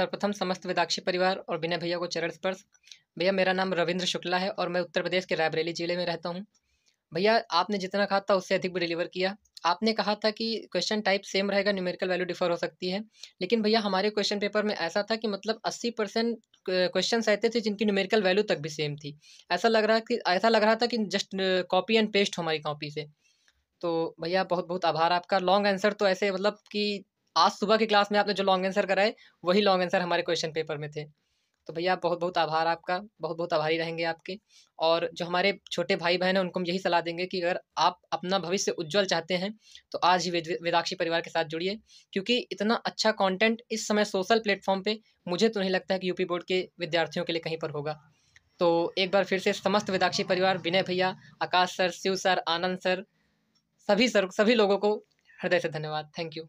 सर्वप्रथम समस्त विदाक्षी परिवार और विनय भैया को चरण स्पर्श भैया मेरा नाम रविंद्र शुक्ला है और मैं उत्तर प्रदेश के रायबरेली जिले में रहता हूँ भैया आपने जितना कहा था उससे अधिक भी डिलीवर किया आपने कहा था कि क्वेश्चन टाइप सेम रहेगा न्यूमेरिकल वैल्यू डिफर हो सकती है लेकिन भैया हमारे क्वेश्चन पेपर में ऐसा था कि मतलब 80 परसेंट क्वेश्चन आते थे जिनकी न्यूमेरिकल वैल्यू तक भी सेम थी ऐसा लग रहा कि ऐसा लग रहा था कि जस्ट कॉपी एंड पेस्ट हमारी कॉपी से तो भैया बहुत बहुत आभार आपका लॉन्ग आंसर तो ऐसे मतलब कि आज सुबह की क्लास में आपने जो लॉन्ग आंसर कराए वही लॉन्ग आंसर हमारे क्वेश्चन पेपर में थे तो भैया बहुत बहुत आभार आपका बहुत बहुत आभारी रहेंगे आपके और जो हमारे छोटे भाई बहन हैं उनको हम यही सलाह देंगे कि अगर आप अपना भविष्य उज्जवल चाहते हैं तो आज ही वेदाक्षी परिवार के साथ जुड़िए क्योंकि इतना अच्छा कंटेंट इस समय सोशल प्लेटफॉर्म पे मुझे तो नहीं लगता है कि यूपी बोर्ड के विद्यार्थियों के लिए कहीं पर होगा तो एक बार फिर से समस्त वेदाक्षी परिवार विनय भैया Akash sir Shiv sir Anand sir सभी सर सभी लोगों को हृदय से धन्यवाद थैंक यू